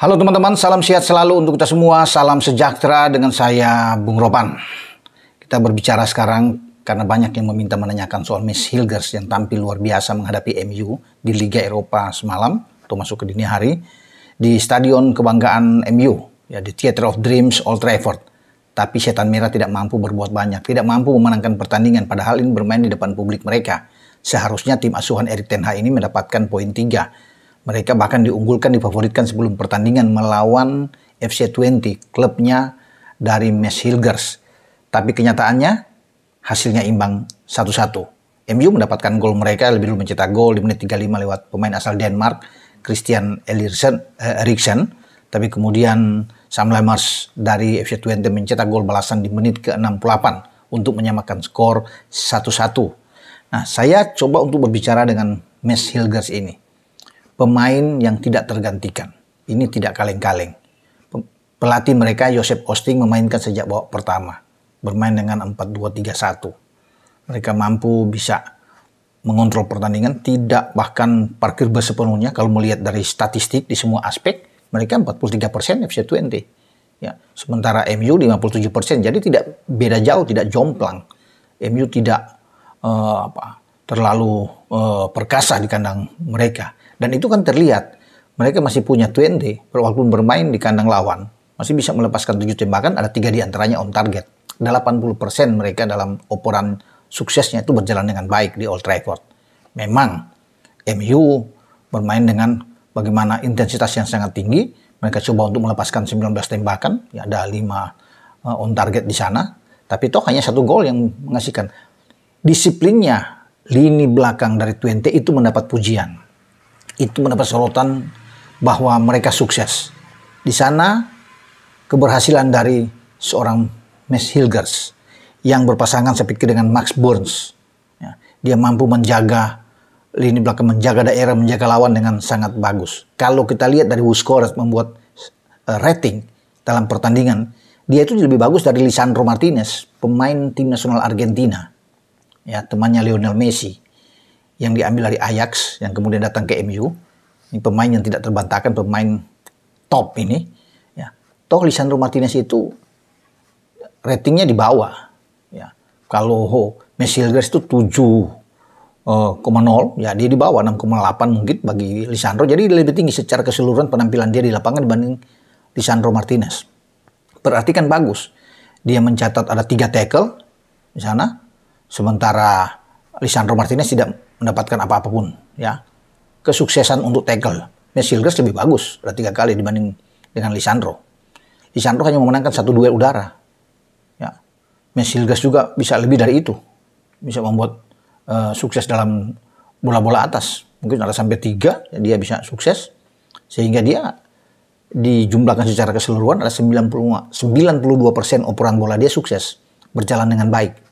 Halo teman-teman, salam sehat selalu untuk kita semua, salam sejahtera dengan saya Bung Ropan. Kita berbicara sekarang karena banyak yang meminta menanyakan soal Miss Hilgers yang tampil luar biasa menghadapi MU di Liga Eropa semalam atau masuk ke dini hari di Stadion Kebanggaan MU, ya di Theater of Dreams Old Trafford. Tapi setan merah tidak mampu berbuat banyak, tidak mampu memenangkan pertandingan padahal ini bermain di depan publik mereka. Seharusnya tim asuhan Erik Ten Hag ini mendapatkan poin 3 mereka bahkan diunggulkan, difavoritkan sebelum pertandingan melawan FC20, klubnya dari Mes Hilgers. Tapi kenyataannya hasilnya imbang satu satu. MU mendapatkan gol mereka lebih dulu mencetak gol di menit 35 lewat pemain asal Denmark Christian Eriksen, eh, tapi kemudian Sam Lammers dari FC20 mencetak gol balasan di menit ke-68 untuk menyamakan skor satu satu. Nah, saya coba untuk berbicara dengan Mes Hilgers ini pemain yang tidak tergantikan. Ini tidak kaleng-kaleng. Pelatih mereka Joseph Osting memainkan sejak babak pertama, bermain dengan 4-2-3-1. Mereka mampu bisa mengontrol pertandingan, tidak bahkan parkir bus sepenuhnya kalau melihat dari statistik di semua aspek, mereka 43% FC20. Ya, sementara MU 57%, jadi tidak beda jauh, tidak jomplang. MU tidak uh, apa, terlalu uh, perkasa di kandang mereka. Dan itu kan terlihat. Mereka masih punya 20 walaupun bermain di kandang lawan. Masih bisa melepaskan tujuh tembakan, ada tiga di antaranya on target. 80% mereka dalam operan suksesnya itu berjalan dengan baik di Old Trafford. Memang MU bermain dengan bagaimana intensitas yang sangat tinggi. Mereka coba untuk melepaskan 19 tembakan, ya ada 5 eh, on target di sana. Tapi toh hanya satu gol yang mengasihkan. Disiplinnya lini belakang dari Twente itu mendapat pujian itu mendapat sorotan bahwa mereka sukses. Di sana keberhasilan dari seorang Miss Hilgers yang berpasangan saya pikir dengan Max Burns. Ya, dia mampu menjaga lini belakang, menjaga daerah, menjaga lawan dengan sangat bagus. Kalau kita lihat dari Wuskores membuat uh, rating dalam pertandingan, dia itu lebih bagus dari Lisandro Martinez, pemain tim nasional Argentina. Ya, temannya Lionel Messi yang diambil dari Ajax yang kemudian datang ke MU. Ini pemain yang tidak terbantahkan, pemain top ini. Ya. Toh Lisandro Martinez itu ratingnya di bawah. Ya. Kalau Messi Hilgers itu 7 0,0 eh, ya dia di bawah 6,8 mungkin bagi Lisandro jadi lebih tinggi secara keseluruhan penampilan dia di lapangan dibanding Lisandro Martinez berarti kan bagus dia mencatat ada tiga tackle di sana sementara Lisandro Martinez tidak mendapatkan apa apapun ya kesuksesan untuk tackle Mesilgas lebih bagus udah tiga kali dibanding dengan Lisandro Lisandro hanya memenangkan satu duel udara ya Mesilgas juga bisa lebih dari itu bisa membuat uh, sukses dalam bola-bola atas mungkin ada sampai tiga ya dia bisa sukses sehingga dia dijumlahkan secara keseluruhan ada 90, 92% operan bola dia sukses berjalan dengan baik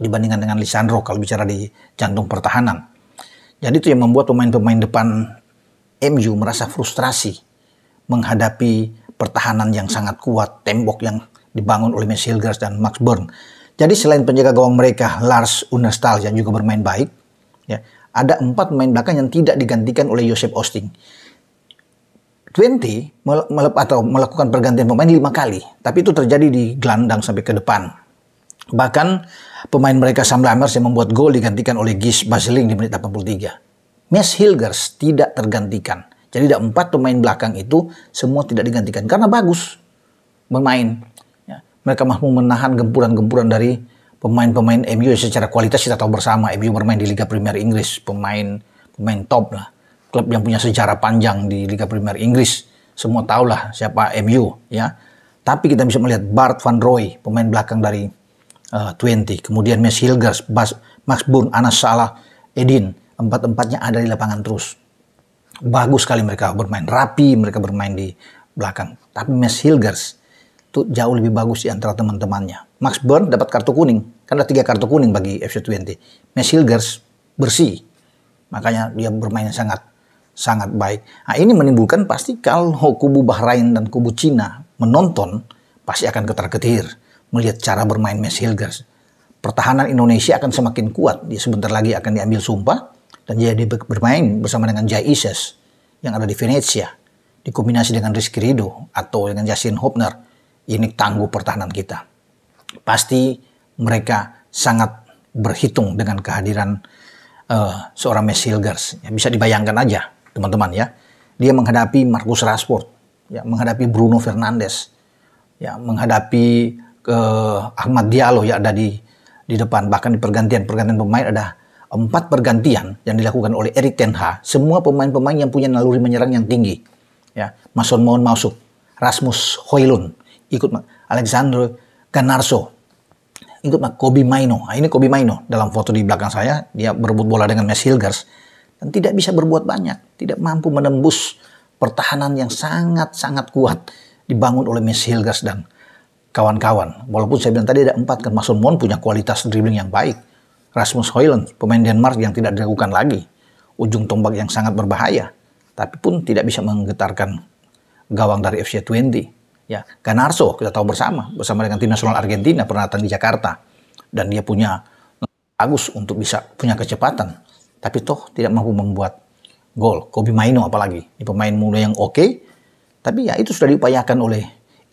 dibandingkan dengan Lisandro kalau bicara di jantung pertahanan. Jadi itu yang membuat pemain-pemain depan MU merasa frustrasi menghadapi pertahanan yang sangat kuat, tembok yang dibangun oleh Messi Hilgers dan Max Burn. Jadi selain penjaga gawang mereka Lars Unestal yang juga bermain baik, ya, ada empat pemain belakang yang tidak digantikan oleh Josep Osting. 20 melep atau melakukan pergantian pemain lima kali, tapi itu terjadi di gelandang sampai ke depan Bahkan pemain mereka Sam Lammers yang membuat gol digantikan oleh Gis Basiling di menit 83. Mes Hilgers tidak tergantikan. Jadi ada empat pemain belakang itu semua tidak digantikan karena bagus bermain. Ya. Mereka mampu menahan gempuran-gempuran dari pemain-pemain MU secara kualitas kita tahu bersama MU bermain di Liga Premier Inggris pemain pemain top lah klub yang punya sejarah panjang di Liga Premier Inggris semua tahulah siapa MU ya tapi kita bisa melihat Bart van Roy pemain belakang dari 20. Eh, kemudian mes Hilgers, Bas, Max Burn, Anas Salah, Edin. Empat-empatnya ada di lapangan terus. Bagus sekali mereka bermain. Rapi mereka bermain di belakang. Tapi mes Hilgers itu jauh lebih bagus di antara teman-temannya. Max Burn dapat kartu kuning. Kan ada tiga kartu kuning bagi FC20. Mes Hilgers bersih. Makanya dia bermain sangat sangat baik. Nah, ini menimbulkan pasti kalau kubu Bahrain dan kubu Cina menonton pasti akan ketar-ketir melihat cara bermain Mes Hilgers. Pertahanan Indonesia akan semakin kuat. Dia sebentar lagi akan diambil sumpah dan jadi bermain bersama dengan Jai Isis yang ada di Venezia. Dikombinasi dengan Rizky Rido atau dengan Justin Hopner. Ini tangguh pertahanan kita. Pasti mereka sangat berhitung dengan kehadiran uh, seorang Mes Hilgers. Ya, bisa dibayangkan aja teman-teman ya. Dia menghadapi Marcus Rashford, ya, menghadapi Bruno Fernandes, ya, menghadapi ke Ahmad Diallo ya ada di di depan bahkan di pergantian-pergantian pemain ada empat pergantian yang dilakukan oleh Erik Ten Hag semua pemain-pemain yang punya naluri menyerang yang tinggi ya Mason Mohon masuk Rasmus Hoylund ikut Alexander Ganarso ikut Kobi Maino nah, ini Kobi Maino dalam foto di belakang saya dia berebut bola dengan Mes Hilgers dan tidak bisa berbuat banyak tidak mampu menembus pertahanan yang sangat-sangat kuat dibangun oleh Mes Hilgers dan kawan-kawan. Walaupun saya bilang tadi ada empat, kan Mason Mount punya kualitas dribbling yang baik. Rasmus Hoyland, pemain Denmark yang tidak diragukan lagi. Ujung tombak yang sangat berbahaya. Tapi pun tidak bisa menggetarkan gawang dari FC 20. Ya, Ganarso kita tahu bersama, bersama dengan tim nasional Argentina pernah datang di Jakarta. Dan dia punya bagus untuk bisa punya kecepatan. Tapi toh tidak mampu membuat gol. Kobi Maino apalagi. Ini pemain muda yang oke. Okay, tapi ya itu sudah diupayakan oleh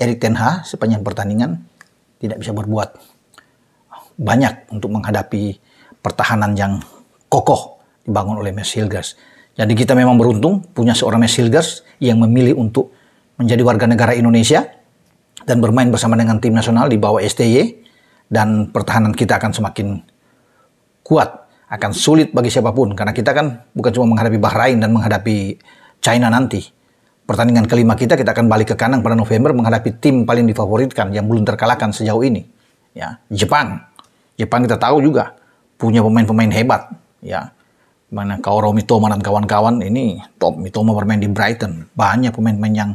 Erik Ten Hag sepanjang pertandingan tidak bisa berbuat banyak untuk menghadapi pertahanan yang kokoh dibangun oleh Mes Hilgers. Jadi kita memang beruntung punya seorang Mes Hilgers yang memilih untuk menjadi warga negara Indonesia dan bermain bersama dengan tim nasional di bawah STY dan pertahanan kita akan semakin kuat, akan sulit bagi siapapun karena kita kan bukan cuma menghadapi Bahrain dan menghadapi China nanti, pertandingan kelima kita kita akan balik ke kandang pada November menghadapi tim paling difavoritkan yang belum terkalahkan sejauh ini ya Jepang Jepang kita tahu juga punya pemain-pemain hebat ya mana Kaoru Mitoma dan kawan-kawan ini top Mitoma bermain di Brighton banyak pemain-pemain yang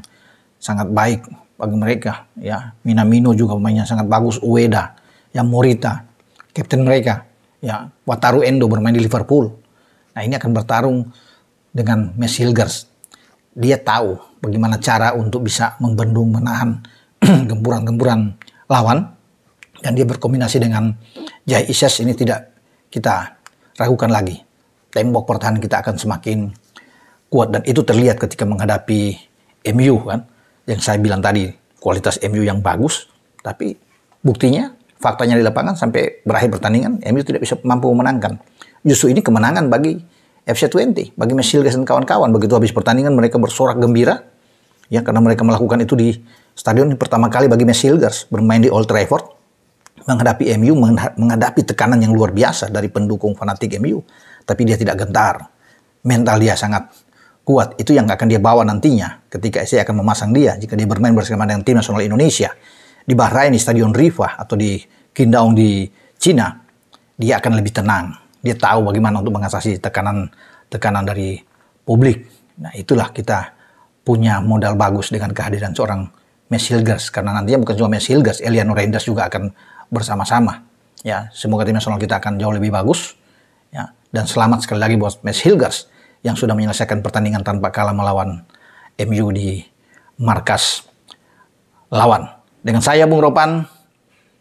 sangat baik bagi mereka ya Minamino juga pemainnya sangat bagus Ueda yang Morita kapten mereka ya Wataru Endo bermain di Liverpool nah ini akan bertarung dengan Messi Hilgers dia tahu bagaimana cara untuk bisa membendung menahan gempuran-gempuran lawan dan dia berkombinasi dengan Jai Isis ini tidak kita ragukan lagi. Tembok pertahanan kita akan semakin kuat dan itu terlihat ketika menghadapi MU kan. Yang saya bilang tadi kualitas MU yang bagus tapi buktinya faktanya di lapangan sampai berakhir pertandingan MU tidak bisa mampu memenangkan. Justru ini kemenangan bagi FC20 bagi Mesilgas dan kawan-kawan. Begitu habis pertandingan mereka bersorak gembira ya karena mereka melakukan itu di stadion pertama kali bagi Mesilgas bermain di Old Trafford menghadapi MU menghadapi tekanan yang luar biasa dari pendukung fanatik MU tapi dia tidak gentar mental dia sangat kuat itu yang akan dia bawa nantinya ketika saya akan memasang dia jika dia bermain bersama dengan tim nasional Indonesia di Bahrain di Stadion Rifa atau di Kindaung di Cina dia akan lebih tenang dia tahu bagaimana untuk mengatasi tekanan tekanan dari publik. Nah, itulah kita punya modal bagus dengan kehadiran seorang Mesh Hilgers karena nantinya bukan cuma Mesh Hilgers, Eliano Reinders juga akan bersama-sama. Ya, semoga tim nasional kita akan jauh lebih bagus. Ya, dan selamat sekali lagi buat Mesh Hilgers yang sudah menyelesaikan pertandingan tanpa kalah melawan MU di markas lawan. Dengan saya Bung Ropan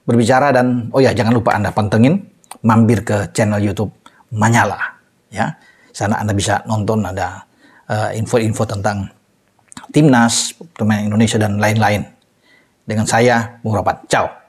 berbicara dan oh ya jangan lupa Anda pantengin mampir ke channel YouTube Manyala ya. Sana Anda bisa nonton ada eh, info-info uh, tentang timnas, pemain Indonesia dan lain-lain. Dengan saya Bung Rapat. Ciao.